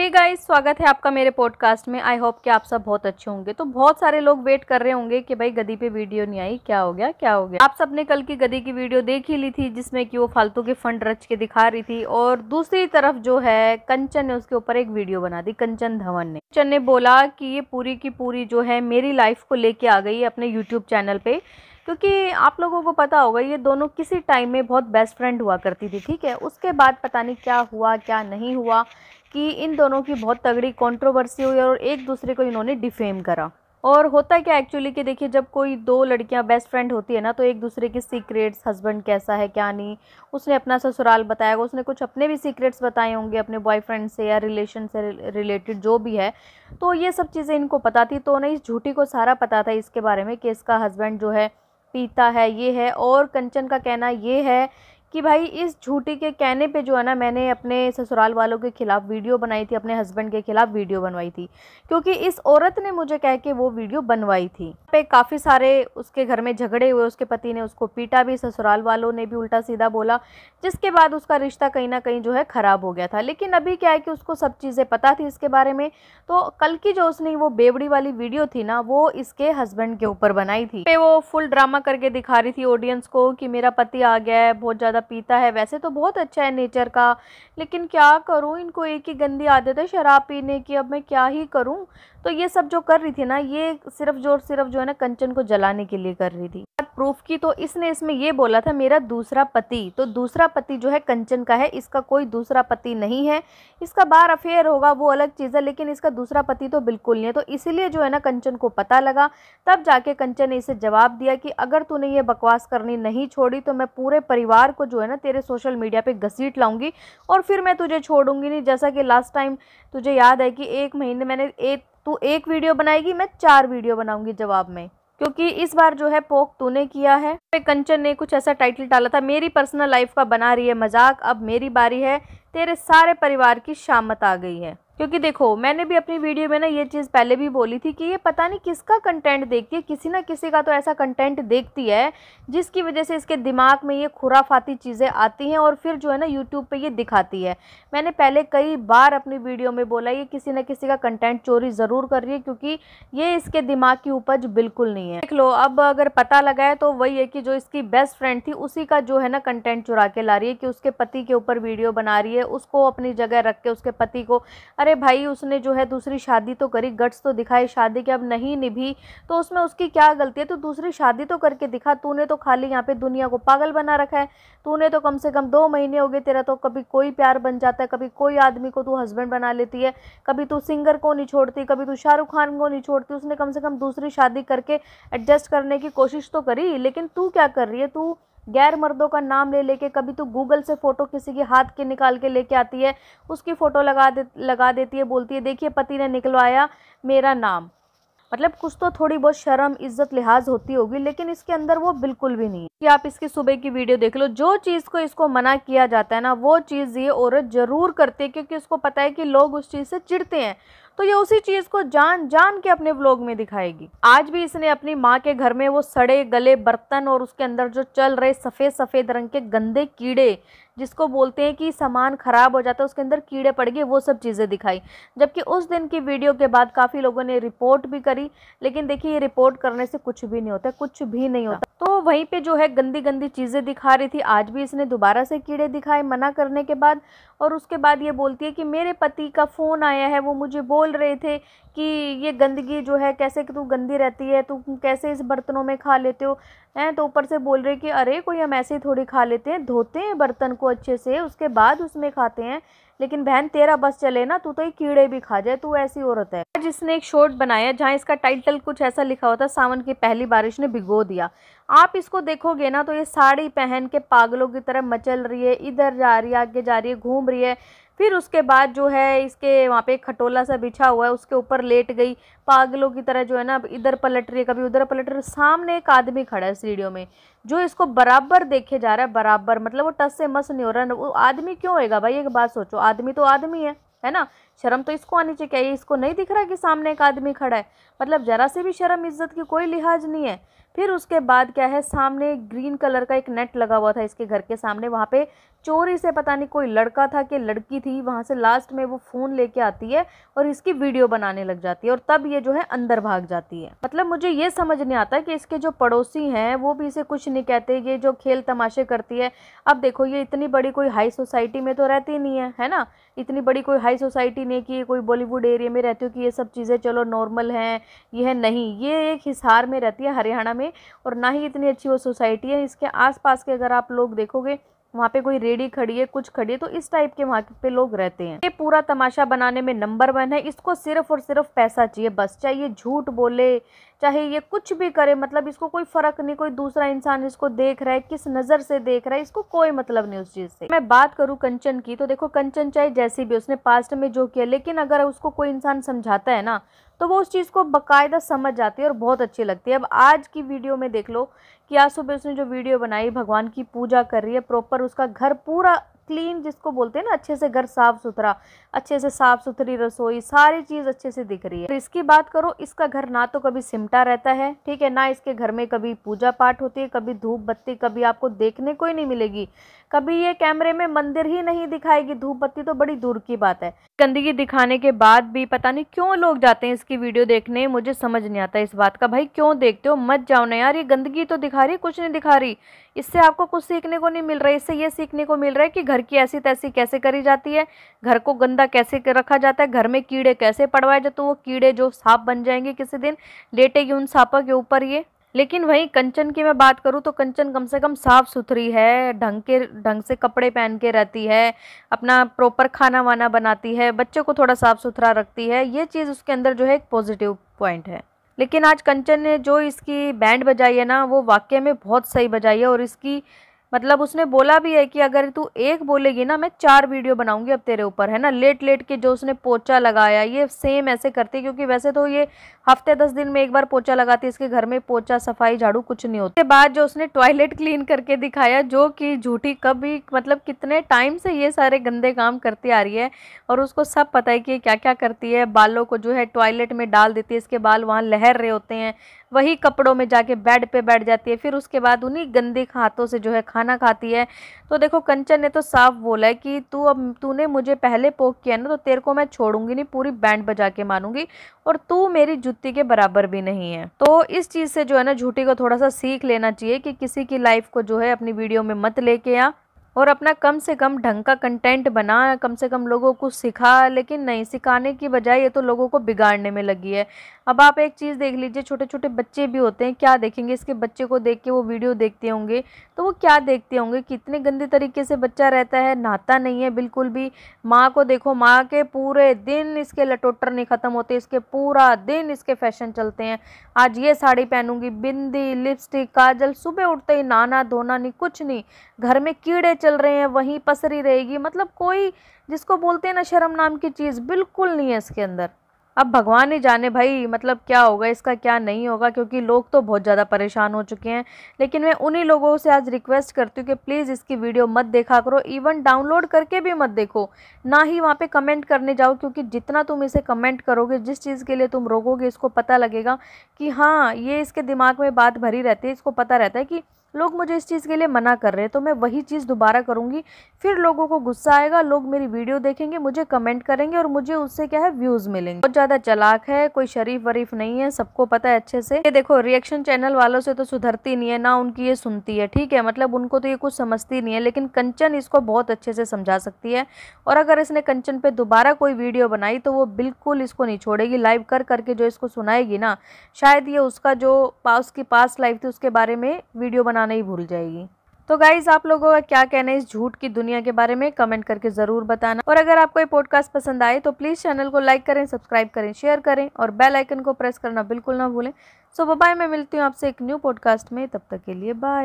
hey guys स्वागत है आपका मेरे पॉडकास्ट में आई होप कि आप सब बहुत अच्छे होंगे तो बहुत सारे लोग वेट कर रहे होंगे कि भाई गदी पे वीडियो नहीं आई क्या हो गया क्या हो गया आप सबने कल की गदी की वीडियो देख ही ली थी जिसमें कि वो फालतू के फंड रच के दिखा रही थी और दूसरी तरफ जो है कंचन ने उसके ऊपर एक वीडियो बना दी कंचन धवन ने कंचन ने बोला कि ये पूरी की पूरी जो है मेरी लाइफ को लेके आ गई है अपने यूट्यूब चैनल पे क्योंकि आप लोगों को पता होगा ये दोनों किसी टाइम में बहुत बेस्ट फ्रेंड हुआ करती थी ठीक है उसके बाद पता नहीं क्या हुआ क्या नहीं हुआ कि इन दोनों की बहुत तगड़ी कंट्रोवर्सी हुई और एक दूसरे को इन्होंने डिफेम करा और होता है क्या एक्चुअली कि देखिए जब कोई दो लड़कियां बेस्ट फ्रेंड होती है ना तो एक दूसरे की सीक्रेट्स हस्बैंड कैसा है क्या नहीं उसने अपना ससुराल बताया होगा उसने कुछ अपने भी सीक्रेट्स बताए होंगे अपने बॉयफ्रेंड से या रिलेशन से रिलेटेड जो भी है तो ये सब चीज़ें इनको पता थी तो उन्हें इस झूठी को सारा पता था इसके बारे में कि इसका हस्बैंड जो है पीता है ये है और कंचन का कहना ये है कि भाई इस झूठी के कहने पे जो है ना मैंने अपने ससुराल वालों के ख़िलाफ़ वीडियो बनाई थी अपने हस्बैंड के ख़िलाफ़ वीडियो बनवाई थी क्योंकि इस औरत ने मुझे कह के वो वीडियो बनवाई थी पे काफ़ी सारे उसके घर में झगड़े हुए उसके पति ने उसको पीटा भी ससुराल वालों ने भी उल्टा सीधा बोला जिसके बाद उसका रिश्ता कहीं ना कहीं जो है ख़राब हो गया था लेकिन अभी क्या है कि उसको सब चीज़ें पता थी इसके बारे में तो कल की जो उसने वो बेवड़ी वाली वीडियो थी ना वो इसके हस्बैंड के ऊपर बनाई थी पे वो फुल ड्रामा करके दिखा रही थी ऑडियंस को कि मेरा पति आ गया है बहुत ज़्यादा ज़्यादा पीता है वैसे तो बहुत अच्छा है नेचर का लेकिन क्या करूँ इनको एक ही गंदी आदत है शराब पीने की अब मैं क्या ही करूँ तो ये सब जो कर रही थी ना ये सिर्फ जो सिर्फ जो है ना कंचन को जलाने के लिए कर रही थी प्रूफ की तो इसने इसमें ये बोला था मेरा दूसरा पति तो दूसरा पति जो है कंचन का है इसका कोई दूसरा पति नहीं है इसका बार अफेयर होगा वो अलग चीज़ है लेकिन इसका दूसरा पति तो बिल्कुल नहीं है तो इसीलिए जो है ना कंचन को पता लगा तब जाके कंचन ने इसे जवाब दिया कि अगर तूने ये बकवास करनी नहीं छोड़ी तो मैं पूरे परिवार को जो है ना तेरे सोशल मीडिया पर घसीट लाऊंगी और फिर मैं तुझे छोड़ूंगी नहीं जैसा कि लास्ट टाइम तुझे याद है कि एक महीने मैंने एक तू एक वीडियो बनाएगी मैं चार वीडियो बनाऊंगी जवाब में क्योंकि इस बार जो है पोक तूने किया है कंचन ने कुछ ऐसा टाइटल डाला था मेरी पर्सनल लाइफ का बना रही है मजाक अब मेरी बारी है तेरे सारे परिवार की शामत आ गई है क्योंकि देखो मैंने भी अपनी वीडियो में ना ये चीज़ पहले भी बोली थी कि ये पता नहीं किसका कंटेंट देखती है किसी ना किसी का तो ऐसा कंटेंट देखती है जिसकी वजह से इसके दिमाग में ये खुराफाती चीज़ें आती हैं और फिर जो है ना यूट्यूब पे ये दिखाती है मैंने पहले कई बार अपनी वीडियो में बोला ये किसी ना किसी का कंटेंट चोरी ज़रूर कर रही है क्योंकि ये इसके दिमाग की उपज बिल्कुल नहीं है देख लो अब अगर पता लगाए तो वही है कि जो इसकी बेस्ट फ्रेंड थी उसी का जो है ना कंटेंट चुरा के ला रही है कि उसके पति के ऊपर वीडियो बना रही है उसको अपनी जगह रख के उसके पति को अरे अरे भाई उसने जो है दूसरी शादी तो करी गट्स तो दिखाई शादी के अब नहीं निभी तो उसमें उसकी क्या गलती है तो दूसरी शादी तो करके दिखा तूने तो खाली यहाँ पे दुनिया को पागल बना रखा है तूने तो कम से कम दो महीने हो गए तेरा तो कभी कोई प्यार बन जाता है कभी कोई आदमी को तू हस्बैंड बना लेती है कभी तू सिंगर को नहीं छोड़ती कभी तू शाहरुख खान को नहीं छोड़ती उसने कम से कम दूसरी शादी करके एडजस्ट करने की कोशिश तो करी लेकिन तू क्या कर रही है तू गैर मर्दों का नाम ले लेके कभी तो गूगल से फ़ोटो किसी के हाथ के निकाल के लेके आती है उसकी फ़ोटो लगा दे लगा देती है बोलती है देखिए पति ने निकलवाया मेरा नाम मतलब कुछ तो थोड़ी बहुत शर्म इज्जत लिहाज होती होगी लेकिन इसके अंदर वो बिल्कुल भी नहीं कि आप इसकी सुबह की वीडियो देख लो जो चीज़ को इसको मना किया जाता है ना वो चीज़ ये औरत ज़रूर करती है क्योंकि उसको पता है कि लोग उस चीज़ से चिढ़ते हैं तो ये उसी चीज़ को जान जान के अपने ब्लॉग में दिखाएगी आज भी इसने अपनी माँ के घर में वो सड़े गले बर्तन और उसके अंदर जो चल रहे सफ़ेद सफ़ेद रंग के गंदे कीड़े जिसको बोलते हैं कि सामान ख़राब हो जाता है उसके अंदर कीड़े पड़ गए वो सब चीज़ें दिखाई जबकि उस दिन की वीडियो के बाद काफ़ी लोगों ने रिपोर्ट भी करी लेकिन देखिए ये रिपोर्ट करने से कुछ भी नहीं होता कुछ भी नहीं होता तो वहीं पे जो है गंदी गंदी चीज़ें दिखा रही थी आज भी इसने दोबारा से कीड़े दिखाए मना करने के बाद और उसके बाद ये बोलती है कि मेरे पति का फ़ोन आया है वो मुझे बोल रहे थे कि ये गंदगी जो है कैसे तू गंदी रहती है तू कैसे इस बर्तनों में खा लेते हो हैं तो ऊपर से बोल रहे कि अरे कोई हम ऐसे ही थोड़ी खा लेते हैं धोते हैं बर्तन को अच्छे से उसके बाद उसमें खाते हैं लेकिन बहन तेरा बस चले ना तू तो ये कीड़े भी खा जाए तू ऐसी औरत है जिसने एक शॉर्ट बनाया जहाँ इसका टाइटल कुछ ऐसा लिखा होता सावन की पहली बारिश ने भिगो दिया आप इसको देखोगे ना तो ये साड़ी पहन के पागलों की तरह मचल रही है इधर जा रही है आगे जा रही है घूम रही है फिर उसके बाद जो है इसके वहाँ पे खटोला सा बिछा हुआ है उसके ऊपर लेट गई पागलों की तरह जो है ना इधर पलट रही है कभी उधर पलट रही सामने एक आदमी खड़ा है सीढ़ियों में जो इसको बराबर देखे जा रहा है बराबर मतलब वो टस से मस नहीं हो रहा है वो आदमी क्यों होएगा भाई एक बात सोचो आदमी तो आदमी है है ना शर्म तो इसको आनी चाहिए क्या इसको नहीं दिख रहा कि सामने एक आदमी खड़ा है मतलब ज़रा से भी शर्म इज्जत की कोई लिहाज नहीं है फिर उसके बाद क्या है सामने ग्रीन कलर का एक नेट लगा हुआ था इसके घर के सामने वहाँ पे चोरी से पता नहीं कोई लड़का था कि लड़की थी वहाँ से लास्ट में वो फ़ोन लेके आती है और इसकी वीडियो बनाने लग जाती है और तब ये जो है अंदर भाग जाती है मतलब मुझे ये समझ नहीं आता कि इसके जो पड़ोसी हैं वो भी इसे कुछ नहीं कहते ये जो खेल तमाशे करती है अब देखो ये इतनी बड़ी कोई हाई सोसाइटी में तो रहती नहीं है है ना इतनी बड़ी कोई हाई सोसाइटी नहीं कि कोई बॉलीवुड एरिया में रहती हो कि ये सब चीज़ें चलो नॉर्मल हैं यह नहीं ये एक हिसार में रहती है हरियाणा में और ना ही इतनी अच्छी वो सोसाइटी है इसके आसपास के अगर आप लोग देखोगे वहाँ पे कोई रेडी खड़ी है कुछ खड़ी है तो इस टाइप के वहाँ पे लोग रहते हैं ये पूरा तमाशा बनाने में नंबर वन है इसको सिर्फ और सिर्फ पैसा चाहिए बस चाहिए झूठ बोले चाहे ये कुछ भी करे मतलब इसको कोई फ़र्क नहीं कोई दूसरा इंसान इसको देख रहा है किस नज़र से देख रहा है इसको कोई मतलब नहीं उस चीज़ से मैं बात करूँ कंचन की तो देखो कंचन चाहे जैसी भी उसने पास्ट में जो किया लेकिन अगर उसको कोई इंसान समझाता है ना तो वो उस चीज़ को बकायदा समझ जाती है और बहुत अच्छी लगती है अब आज की वीडियो में देख लो कि आज सुबह उसने जो वीडियो बनाई भगवान की पूजा कर रही है प्रॉपर उसका घर पूरा क्लीन जिसको बोलते हैं ना अच्छे से घर साफ़ सुथरा अच्छे से साफ़ सुथरी रसोई सारी चीज़ अच्छे से दिख रही है तो इसकी बात करो इसका घर ना तो कभी सिमटा रहता है ठीक है ना इसके घर में कभी पूजा पाठ होती है कभी धूप बत्ती कभी आपको देखने को ही नहीं मिलेगी कभी ये कैमरे में मंदिर ही नहीं दिखाएगी धूप बत्ती तो बड़ी दूर की बात है गंदगी दिखाने के बाद भी पता नहीं क्यों लोग जाते हैं इसकी वीडियो देखने मुझे समझ नहीं आता इस बात का भाई क्यों देखते हो मत जाओ ना यार ये गंदगी तो दिखा रही कुछ नहीं दिखा रही इससे आपको कुछ सीखने को नहीं मिल रहा है इससे ये सीखने को मिल रहा है कि घर की ऐसी तैसी कैसे करी जाती है घर को गंदा कैसे रखा जाता है घर में कीड़े कैसे पड़वाए जाते तो वो कीड़े जो सांप बन जाएंगे किसी दिन लेटेगी उन सांपों के ऊपर ये लेकिन वही कंचन की मैं बात करूँ तो कंचन कम से कम साफ़ सुथरी है ढंग के ढंग से कपड़े पहन के रहती है अपना प्रॉपर खाना वाना बनाती है बच्चों को थोड़ा साफ़ सुथरा रखती है ये चीज़ उसके अंदर जो है एक पॉजिटिव पॉइंट है लेकिन आज कंचन ने जो इसकी बैंड बजाई है ना वो वाक्य में बहुत सही बजाई है और इसकी मतलब उसने बोला भी है कि अगर तू एक बोलेगी ना मैं चार वीडियो बनाऊंगी अब तेरे ऊपर है ना लेट लेट के जो उसने पोचा लगाया ये सेम ऐसे करती है क्योंकि वैसे तो ये हफ्ते दस दिन में एक बार पोचा लगाती है इसके घर में पोचा सफाई झाड़ू कुछ नहीं होती बाद जो उसने टॉयलेट क्लीन करके दिखाया जो कि झूठी कभी मतलब कितने टाइम से ये सारे गंदे काम करती आ रही है और उसको सब पता है कि क्या क्या करती है बालों को जो है टॉयलेट में डाल देती है इसके बाल वहाँ लहर रहे होते हैं वही कपड़ों में जाके बेड पे बैठ जाती है फिर उसके बाद उन्हीं गंदे हाथों से जो है खाना खाती है तो देखो कंचन ने तो साफ बोला है कि तू अब तूने मुझे पहले पोक किया ना तो तेरे को मैं छोड़ूंगी नहीं पूरी बैंड बजा के मानूंगी और तू मेरी जुती कुत्ती के बराबर भी नहीं है तो इस चीज़ से जो है ना झूठी को थोड़ा सा सीख लेना चाहिए कि किसी की लाइफ को जो है अपनी वीडियो में मत लेके आ और अपना कम से कम ढंग का कंटेंट बना कम से कम लोगों को सिखा लेकिन नहीं सिखाने की बजाय ये तो लोगों को बिगाड़ने में लगी है अब आप एक चीज़ देख लीजिए छोटे छोटे बच्चे भी होते हैं क्या देखेंगे इसके बच्चे को देख के वो वीडियो देखते होंगे तो वो क्या देखते होंगे कितने गंदे तरीके से बच्चा रहता है नहाता नहीं है बिल्कुल भी माँ को देखो माँ के पूरे दिन इसके लटोटर नहीं ख़त्म होते इसके पूरा दिन इसके फैशन चलते हैं आज ये साड़ी पहनूंगी बिंदी लिपस्टिक काजल सुबह उठते ही नहाना धोना नहीं कुछ नहीं घर में कीड़े चल रहे हैं वहीं पसरी रहेगी मतलब कोई जिसको बोलते हैं ना शर्म नाम की चीज़ बिल्कुल नहीं है इसके अंदर अब भगवान ही जाने भाई मतलब क्या होगा इसका क्या नहीं होगा क्योंकि लोग तो बहुत ज़्यादा परेशान हो चुके हैं लेकिन मैं उन्हीं लोगों से आज रिक्वेस्ट करती हूँ कि प्लीज़ इसकी वीडियो मत देखा करो इवन डाउनलोड करके भी मत देखो ना ही वहाँ पे कमेंट करने जाओ क्योंकि जितना तुम इसे कमेंट करोगे जिस चीज़ के लिए तुम रोकोगे इसको पता लगेगा कि हाँ ये इसके दिमाग में बात भरी रहती है इसको पता रहता है कि लोग मुझे इस चीज़ के लिए मना कर रहे हैं तो मैं वही चीज़ दोबारा करूँगी फिर लोगों को गुस्सा आएगा लोग मेरी वीडियो देखेंगे मुझे कमेंट करेंगे और मुझे उससे क्या है व्यूज़ मिलेंगे बहुत ज़्यादा चलाक है कोई शरीफ वरीफ नहीं है सबको पता है अच्छे से ये देखो रिएक्शन चैनल वालों से तो सुधरती नहीं है ना उनकी ये सुनती है ठीक है मतलब उनको तो ये कुछ समझती नहीं है लेकिन कंचन इसको बहुत अच्छे से समझा सकती है और अगर इसने कंचन पर दोबारा कोई वीडियो बनाई तो वो बिल्कुल इसको नहीं छोड़ेगी लाइव कर करके जो इसको सुनाएगी ना शायद ये उसका जो उसकी पास लाइफ थी उसके बारे में वीडियो बना बनाना ही भूल जाएगी तो गाइज आप लोगों का क्या कहना है इस झूठ की दुनिया के बारे में कमेंट करके ज़रूर बताना और अगर आपको ये पॉडकास्ट पसंद आए तो प्लीज़ चैनल को लाइक करें सब्सक्राइब करें शेयर करें और बेल आइकन को प्रेस करना बिल्कुल ना भूलें सो बाय मैं मिलती हूँ आपसे एक न्यू पॉडकास्ट में तब तक के लिए बाय